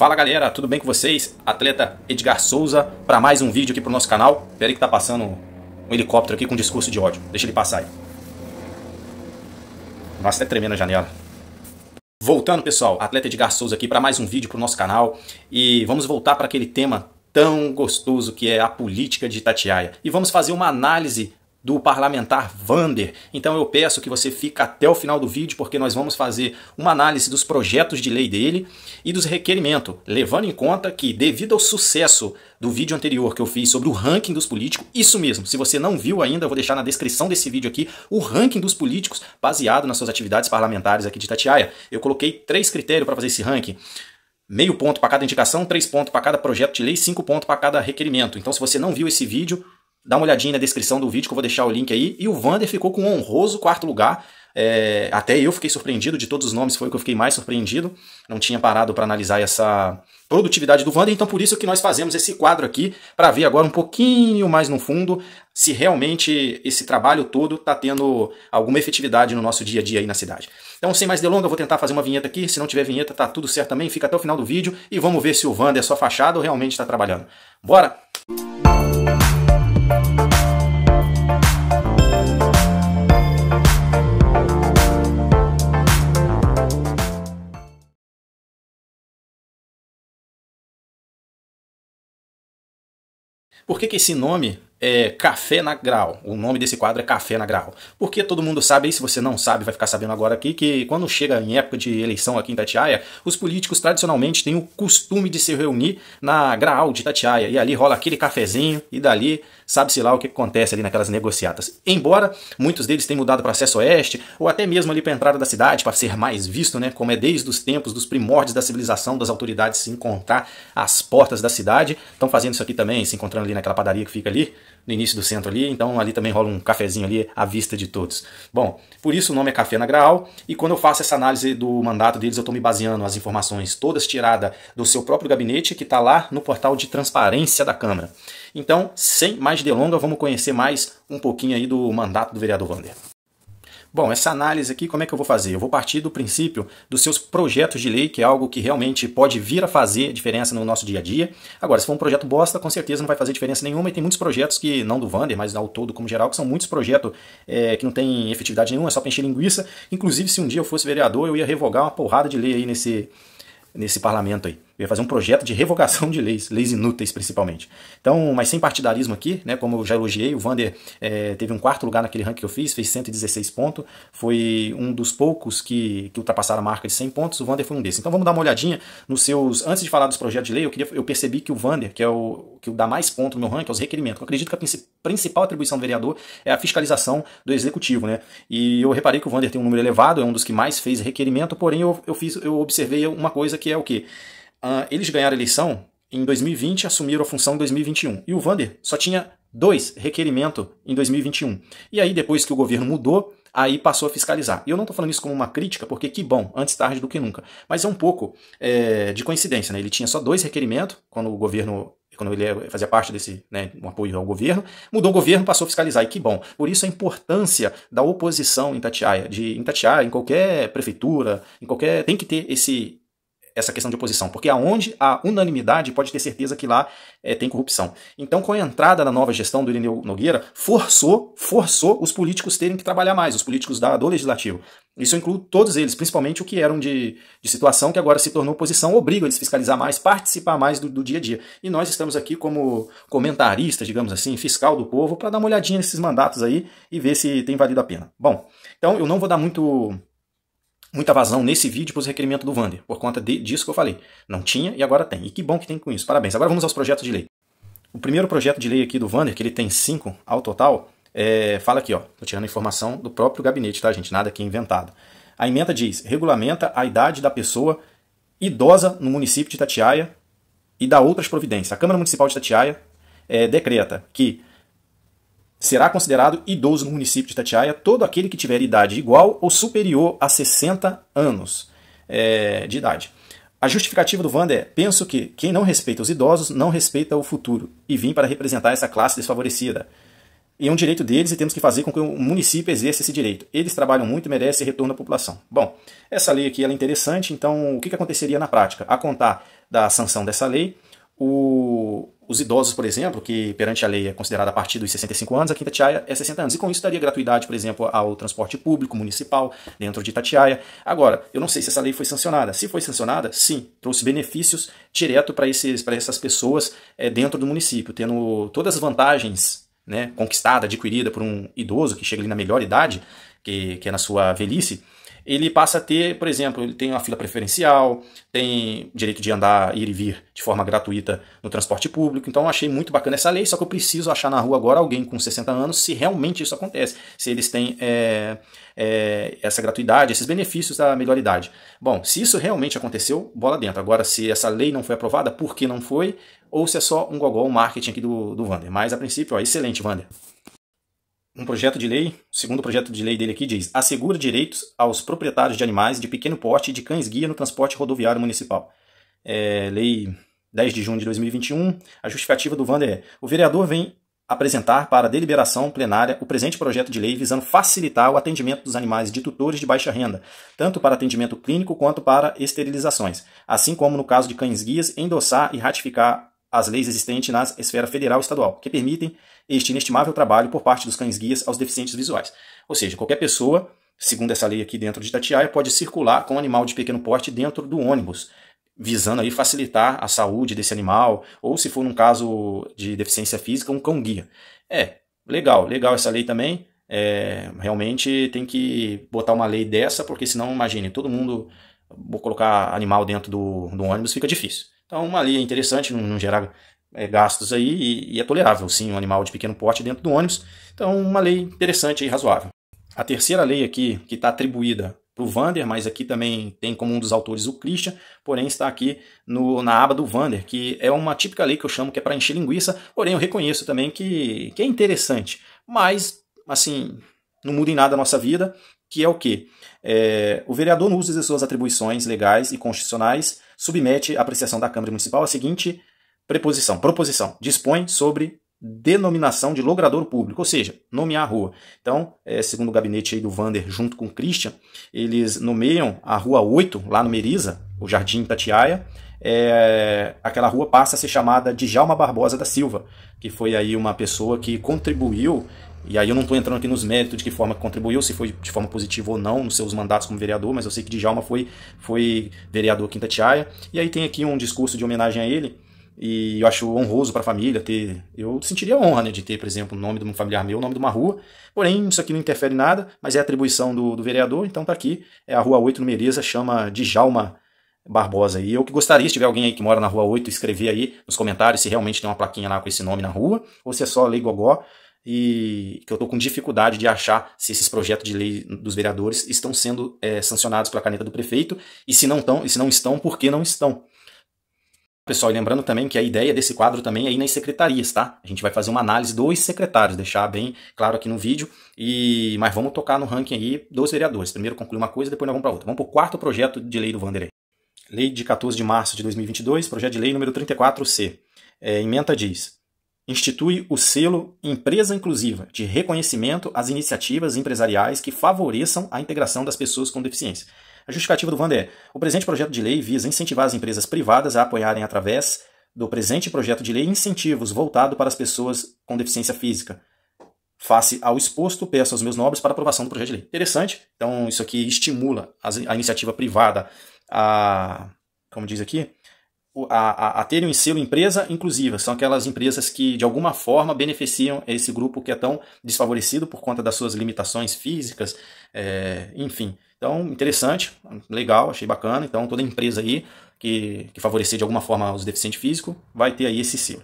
Fala galera, tudo bem com vocês? Atleta Edgar Souza para mais um vídeo aqui pro nosso canal. Peraí que tá passando um helicóptero aqui com discurso de ódio. Deixa ele passar aí. Nossa, tá tremendo a janela. Voltando pessoal, Atleta Edgar Souza aqui para mais um vídeo pro nosso canal. E vamos voltar para aquele tema tão gostoso que é a política de Itatiaia. E vamos fazer uma análise do parlamentar Vander. Então eu peço que você fique até o final do vídeo, porque nós vamos fazer uma análise dos projetos de lei dele e dos requerimentos, levando em conta que, devido ao sucesso do vídeo anterior que eu fiz sobre o ranking dos políticos, isso mesmo, se você não viu ainda, eu vou deixar na descrição desse vídeo aqui o ranking dos políticos baseado nas suas atividades parlamentares aqui de Tatiaia. Eu coloquei três critérios para fazer esse ranking meio ponto para cada indicação, três pontos para cada projeto de lei, cinco pontos para cada requerimento. Então, se você não viu esse vídeo, Dá uma olhadinha na descrição do vídeo que eu vou deixar o link aí. E o Vander ficou com um honroso quarto lugar. É, até eu fiquei surpreendido de todos os nomes, foi o que eu fiquei mais surpreendido. Não tinha parado para analisar essa produtividade do Vander, então por isso que nós fazemos esse quadro aqui para ver agora um pouquinho mais no fundo se realmente esse trabalho todo está tendo alguma efetividade no nosso dia a dia aí na cidade. Então, sem mais delongas, eu vou tentar fazer uma vinheta aqui. Se não tiver vinheta, tá tudo certo também. Fica até o final do vídeo e vamos ver se o Vander é só fachada ou realmente está trabalhando. Bora! Música Por que, que esse nome é Café na Grau. O nome desse quadro é Café na Grau. Porque todo mundo sabe, e se você não sabe, vai ficar sabendo agora aqui, que quando chega em época de eleição aqui em Tatiaia, os políticos tradicionalmente têm o costume de se reunir na Graal de Tatiaia. E ali rola aquele cafezinho, e dali sabe-se lá o que acontece ali naquelas negociatas. Embora muitos deles tenham mudado para acesso oeste, ou até mesmo ali para a entrada da cidade, para ser mais visto, né? Como é desde os tempos dos primórdios da civilização, das autoridades se encontrar às portas da cidade. Estão fazendo isso aqui também, se encontrando ali naquela padaria que fica ali no início do centro ali, então ali também rola um cafezinho ali à vista de todos. Bom, por isso o nome é Café na Graal, e quando eu faço essa análise do mandato deles, eu estou me baseando as informações todas tiradas do seu próprio gabinete, que está lá no portal de transparência da Câmara. Então, sem mais delongas, vamos conhecer mais um pouquinho aí do mandato do vereador Wander. Bom, essa análise aqui, como é que eu vou fazer? Eu vou partir do princípio dos seus projetos de lei, que é algo que realmente pode vir a fazer diferença no nosso dia a dia. Agora, se for um projeto bosta, com certeza não vai fazer diferença nenhuma, e tem muitos projetos que, não do Vander, mas ao todo como geral, que são muitos projetos é, que não tem efetividade nenhuma, é só preencher linguiça. Inclusive, se um dia eu fosse vereador, eu ia revogar uma porrada de lei aí nesse, nesse parlamento aí. Eu ia fazer um projeto de revogação de leis, leis inúteis principalmente. Então, mas sem partidarismo aqui, né? Como eu já elogiei, o Vander é, eh, teve um quarto lugar naquele ranking que eu fiz, fez 116 pontos. Foi um dos poucos que, que ultrapassaram a marca de 100 pontos. O Vander foi um desses. Então vamos dar uma olhadinha nos seus. Antes de falar dos projetos de lei, eu, queria, eu percebi que o Vander, que é o que dá mais ponto no meu ranking, é os requerimentos. Eu acredito que a principal atribuição do vereador é a fiscalização do executivo, né? E eu reparei que o Vander tem um número elevado, é um dos que mais fez requerimento, porém eu, eu, fiz, eu observei uma coisa que é o quê? Uh, eles ganharam a eleição em 2020 assumiram a função em 2021. E o Vander só tinha dois requerimento em 2021. E aí, depois que o governo mudou, aí passou a fiscalizar. E eu não estou falando isso como uma crítica, porque que bom, antes tarde do que nunca. Mas é um pouco é, de coincidência, né? Ele tinha só dois requerimentos quando o governo. Quando ele é, fazia parte desse né, um apoio ao governo, mudou o governo, passou a fiscalizar, e que bom. Por isso a importância da oposição em Itatiaia de Itatiaia em qualquer prefeitura, em qualquer. tem que ter esse essa questão de oposição, porque aonde há unanimidade pode ter certeza que lá é, tem corrupção. Então, com a entrada da nova gestão do Irineu Nogueira, forçou, forçou os políticos terem que trabalhar mais, os políticos da, do legislativo. Isso inclui todos eles, principalmente o que eram de, de situação que agora se tornou oposição, obriga eles a fiscalizar mais, participar mais do, do dia a dia. E nós estamos aqui como comentarista, digamos assim, fiscal do povo, para dar uma olhadinha nesses mandatos aí e ver se tem valido a pena. Bom, então eu não vou dar muito muita vazão nesse vídeo para os requerimentos do Vander, por conta de, disso que eu falei. Não tinha e agora tem. E que bom que tem com isso. Parabéns. Agora vamos aos projetos de lei. O primeiro projeto de lei aqui do Vander, que ele tem cinco ao total, é, fala aqui, ó. Tô tirando informação do próprio gabinete, tá, gente? Nada aqui inventado. A emenda diz: regulamenta a idade da pessoa idosa no município de Itatiaia e dá outras providências. A Câmara Municipal de Itatiaia é, decreta que Será considerado idoso no município de Itatiaia todo aquele que tiver idade igual ou superior a 60 anos é, de idade. A justificativa do Wander é: penso que quem não respeita os idosos não respeita o futuro e vim para representar essa classe desfavorecida. E é um direito deles e temos que fazer com que o município exerça esse direito. Eles trabalham muito e merecem retorno à população. Bom, essa lei aqui é interessante, então o que aconteceria na prática? A contar da sanção dessa lei, o, os idosos, por exemplo, que perante a lei é considerada a partir dos 65 anos, aqui em Itatiaia é 60 anos. E com isso daria gratuidade, por exemplo, ao transporte público municipal dentro de Itatiaia. Agora, eu não sei se essa lei foi sancionada. Se foi sancionada, sim, trouxe benefícios direto para essas pessoas é, dentro do município, tendo todas as vantagens né, conquistada, adquirida por um idoso que chega ali na melhor idade, que, que é na sua velhice, ele passa a ter, por exemplo, ele tem uma fila preferencial, tem direito de andar, ir e vir de forma gratuita no transporte público. Então eu achei muito bacana essa lei, só que eu preciso achar na rua agora alguém com 60 anos se realmente isso acontece, se eles têm é, é, essa gratuidade, esses benefícios da melhor idade. Bom, se isso realmente aconteceu, bola dentro. Agora, se essa lei não foi aprovada, por que não foi? Ou se é só um gogol, um marketing aqui do, do Vander. Mas a princípio, ó, excelente, Vander um projeto de lei, o segundo projeto de lei dele aqui diz: assegura direitos aos proprietários de animais de pequeno porte e de cães-guia no transporte rodoviário municipal. É, lei 10 de junho de 2021. A justificativa do Wander é: o vereador vem apresentar para deliberação plenária o presente projeto de lei visando facilitar o atendimento dos animais de tutores de baixa renda, tanto para atendimento clínico quanto para esterilizações, assim como no caso de cães-guias, endossar e ratificar as leis existentes na esfera federal e estadual, que permitem este inestimável trabalho por parte dos cães-guias aos deficientes visuais. Ou seja, qualquer pessoa, segundo essa lei aqui dentro de Tatiaia, pode circular com um animal de pequeno porte dentro do ônibus, visando aí facilitar a saúde desse animal, ou se for num caso de deficiência física, um cão-guia. É, legal, legal essa lei também. É, realmente tem que botar uma lei dessa, porque senão, imagine, todo mundo vou colocar animal dentro do, do ônibus, fica difícil. Então, uma lei é interessante, não, não gerar é, gastos aí, e, e, é tolerável, sim, um animal de pequeno porte dentro do ônibus. Então, uma lei interessante e razoável. A terceira lei aqui, que está atribuída para o Vander, mas aqui também tem como um dos autores o Christian, porém está aqui no, na aba do Vander, que é uma típica lei que eu chamo que é para encher linguiça, porém eu reconheço também que, que é interessante, mas, assim, não muda em nada a nossa vida que é o que é, o vereador, no uso de suas atribuições legais e constitucionais, submete à apreciação da Câmara Municipal a seguinte preposição, proposição, dispõe sobre denominação de logradouro público, ou seja, nomear a rua. Então, é, segundo o gabinete do Vander, junto com o Christian, eles nomeiam a Rua 8, lá no Meriza, o Jardim Tatiaia, é, aquela rua passa a ser chamada de Jalma Barbosa da Silva, que foi aí uma pessoa que contribuiu e aí eu não estou entrando aqui nos méritos de que forma contribuiu, se foi de forma positiva ou não nos seus mandatos como vereador, mas eu sei que Djalma foi, foi vereador Quinta Tiaia. E aí tem aqui um discurso de homenagem a ele, e eu acho honroso para a família ter. Eu sentiria honra né, de ter, por exemplo, o nome de um familiar meu, o nome de uma rua. Porém, isso aqui não interfere em nada, mas é atribuição do, do vereador, então tá aqui. É a Rua 8 no Mereza, chama Djalma Barbosa. E eu que gostaria, se tiver alguém aí que mora na Rua 8, escrever aí nos comentários se realmente tem uma plaquinha lá com esse nome na rua, ou se é só Lei Gogó e que eu estou com dificuldade de achar se esses projetos de lei dos vereadores estão sendo é, sancionados pela caneta do prefeito e se não estão, e se não estão, por que não estão. Pessoal, e lembrando também que a ideia desse quadro também é ir nas secretarias, tá? A gente vai fazer uma análise dos secretários, deixar bem claro aqui no vídeo, e mas vamos tocar no ranking aí dos vereadores. Primeiro concluir uma coisa, depois nós vamos para outra. Vamos para o quarto projeto de lei do Vanderlei. Lei de 14 de março de 2022, projeto de lei número 34C. É, emenda diz: institui o selo Empresa Inclusiva, de reconhecimento às iniciativas empresariais que favoreçam a integração das pessoas com deficiência. A justificativa do Wander é: o presente projeto de lei visa incentivar as empresas privadas a apoiarem através do presente projeto de lei incentivos voltados para as pessoas com deficiência física. Face ao exposto, peço aos meus nobres para aprovação do projeto de lei. Interessante. Então, isso aqui estimula a iniciativa privada a, como diz aqui, a, a, a terem um selo empresa inclusiva. São aquelas empresas que, de alguma forma, beneficiam esse grupo que é tão desfavorecido por conta das suas limitações físicas, é, enfim. Então, interessante, legal, achei bacana. Então, toda empresa aí que, que favorecer de alguma forma os deficientes físicos vai ter aí esse selo.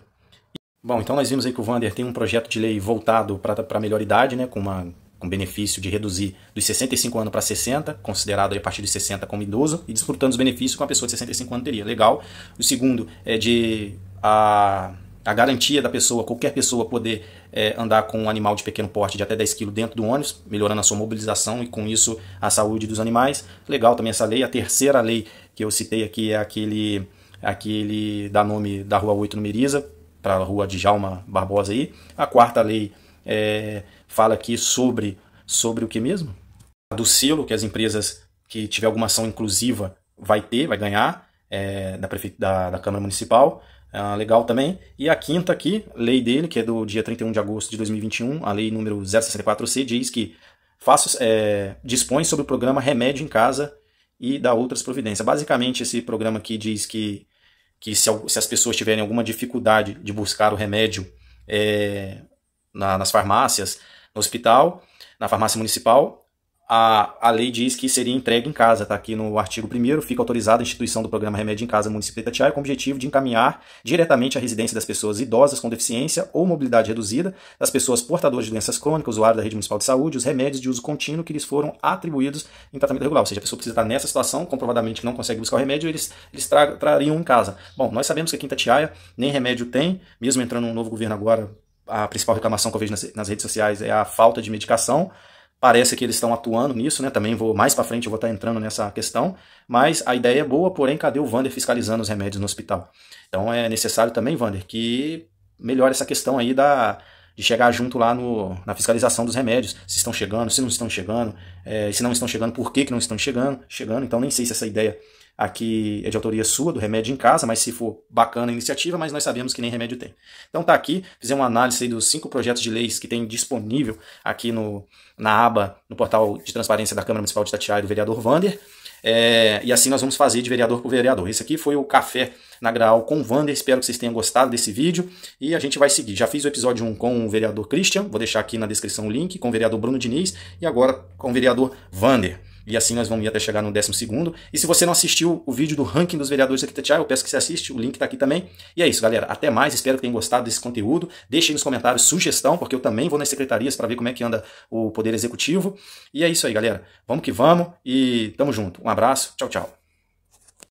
Bom, então nós vimos aí que o Vander tem um projeto de lei voltado para a melhor idade, né, com uma com benefício de reduzir dos 65 anos para 60, considerado a partir dos 60 como idoso, e desfrutando os benefícios que uma pessoa de 65 anos teria. Legal. O segundo é de a, a garantia da pessoa, qualquer pessoa poder é, andar com um animal de pequeno porte de até 10 kg dentro do ônibus, melhorando a sua mobilização e com isso a saúde dos animais. Legal também essa lei. A terceira lei que eu citei aqui é aquele, aquele da nome da Rua 8 no Meriza, para a Rua Djalma Jalma Barbosa aí. A quarta lei é fala aqui sobre, sobre o que mesmo? Do selo que as empresas que tiver alguma ação inclusiva vai ter, vai ganhar, é, da, prefe... da, da Câmara Municipal. é legal também. E a quinta aqui, lei dele, que é do dia 31 de agosto de 2021, a lei número 064C, diz que faço, é, dispõe sobre o programa Remédio em Casa e da outras providências. Basicamente, esse programa aqui diz que, que se, se as pessoas tiverem alguma dificuldade de buscar o remédio é, na, nas farmácias, no hospital, na farmácia municipal. A, a lei diz que seria entregue em casa, está aqui no artigo 1 fica autorizada a instituição do programa Remédio em Casa Municipal de Itatiaia com o objetivo de encaminhar diretamente à residência das pessoas idosas com deficiência ou mobilidade reduzida, das pessoas portadoras de doenças crônicas, usuários da rede municipal de saúde, os remédios de uso contínuo que lhes foram atribuídos em tratamento regular. Ou seja, a pessoa precisa estar nessa situação, comprovadamente que não consegue buscar o remédio, eles, eles tra trariam em casa. Bom, nós sabemos que aqui em Itatiaia nem remédio tem, mesmo entrando um novo governo agora a principal reclamação que eu vejo nas, nas redes sociais é a falta de medicação. Parece que eles estão atuando nisso, né? Também vou mais para frente, eu vou estar tá entrando nessa questão, mas a ideia é boa, porém cadê o Vander fiscalizando os remédios no hospital? Então é necessário também, Vander, que melhore essa questão aí da de chegar junto lá no, na fiscalização dos remédios, se estão chegando, se não estão chegando, é, se não estão chegando, por que, que não estão chegando, chegando. Então nem sei se essa ideia Aqui é de autoria sua, do Remédio em Casa, mas se for bacana a iniciativa, mas nós sabemos que nem remédio tem. Então tá aqui, fizemos uma análise dos cinco projetos de leis que tem disponível aqui no, na aba, no portal de transparência da Câmara Municipal de Itatiaia do vereador Vander. É, e assim nós vamos fazer de vereador por vereador. Esse aqui foi o Café na Graal com o Vander. Espero que vocês tenham gostado desse vídeo. E a gente vai seguir. Já fiz o episódio 1 com o vereador Christian. Vou deixar aqui na descrição o link. Com o vereador Bruno Diniz. E agora com o vereador Vander. E assim nós vamos ir até chegar no décimo segundo. E se você não assistiu o vídeo do ranking dos vereadores aqui Itatiaia, eu peço que você assista, o link está aqui também. E é isso, galera. Até mais, espero que tenham gostado desse conteúdo. Deixe nos comentários sugestão, porque eu também vou nas secretarias para ver como é que anda o Poder Executivo. E é isso aí, galera. Vamos que vamos e tamo junto. Um abraço, tchau, tchau.